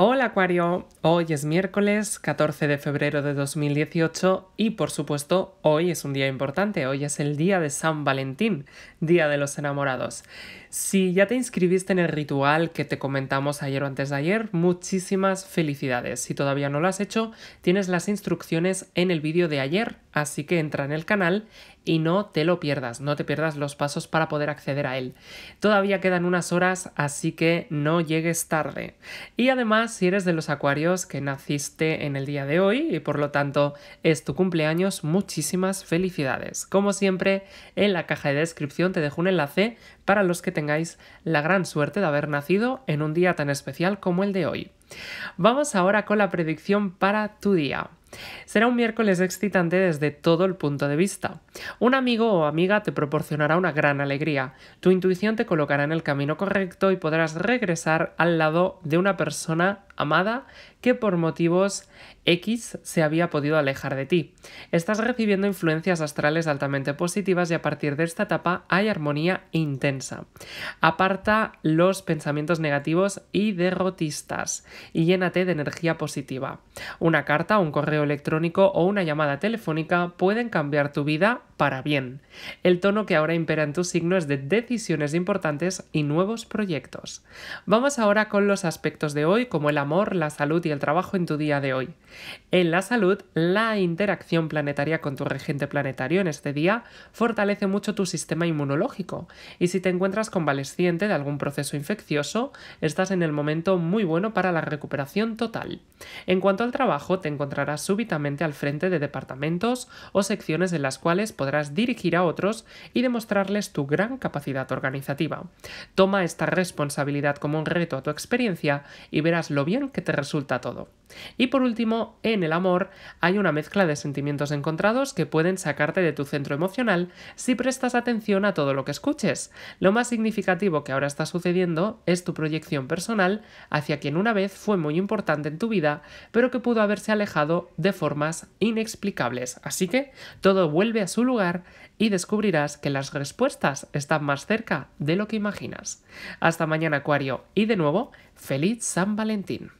Hola Acuario, hoy es miércoles 14 de febrero de 2018 y por supuesto hoy es un día importante, hoy es el día de San Valentín, Día de los Enamorados. Si ya te inscribiste en el ritual que te comentamos ayer o antes de ayer, muchísimas felicidades. Si todavía no lo has hecho, tienes las instrucciones en el vídeo de ayer Así que entra en el canal y no te lo pierdas, no te pierdas los pasos para poder acceder a él. Todavía quedan unas horas, así que no llegues tarde. Y además, si eres de los acuarios que naciste en el día de hoy y por lo tanto es tu cumpleaños, muchísimas felicidades. Como siempre, en la caja de descripción te dejo un enlace para los que tengáis la gran suerte de haber nacido en un día tan especial como el de hoy. Vamos ahora con la predicción para tu día. Será un miércoles excitante desde todo el punto de vista. Un amigo o amiga te proporcionará una gran alegría, tu intuición te colocará en el camino correcto y podrás regresar al lado de una persona amada que por motivos X se había podido alejar de ti. Estás recibiendo influencias astrales altamente positivas y a partir de esta etapa hay armonía intensa. Aparta los pensamientos negativos y derrotistas y llénate de energía positiva. Una carta, un correo electrónico o una llamada telefónica pueden cambiar tu vida para bien. El tono que ahora impera en tu signo es de decisiones importantes y nuevos proyectos. Vamos ahora con los aspectos de hoy como el amor, la salud y el trabajo en tu día de hoy. En la salud, la interacción planetaria con tu regente planetario en este día fortalece mucho tu sistema inmunológico y si te encuentras convaleciente de algún proceso infeccioso, estás en el momento muy bueno para la recuperación total. En cuanto al trabajo, te encontrarás súbitamente al frente de departamentos o secciones en las cuales dirigir a otros y demostrarles tu gran capacidad organizativa. Toma esta responsabilidad como un reto a tu experiencia y verás lo bien que te resulta todo. Y por último, en el amor hay una mezcla de sentimientos encontrados que pueden sacarte de tu centro emocional si prestas atención a todo lo que escuches. Lo más significativo que ahora está sucediendo es tu proyección personal hacia quien una vez fue muy importante en tu vida, pero que pudo haberse alejado de formas inexplicables. Así que todo vuelve a su lugar y descubrirás que las respuestas están más cerca de lo que imaginas. Hasta mañana, Acuario, y de nuevo, feliz San Valentín.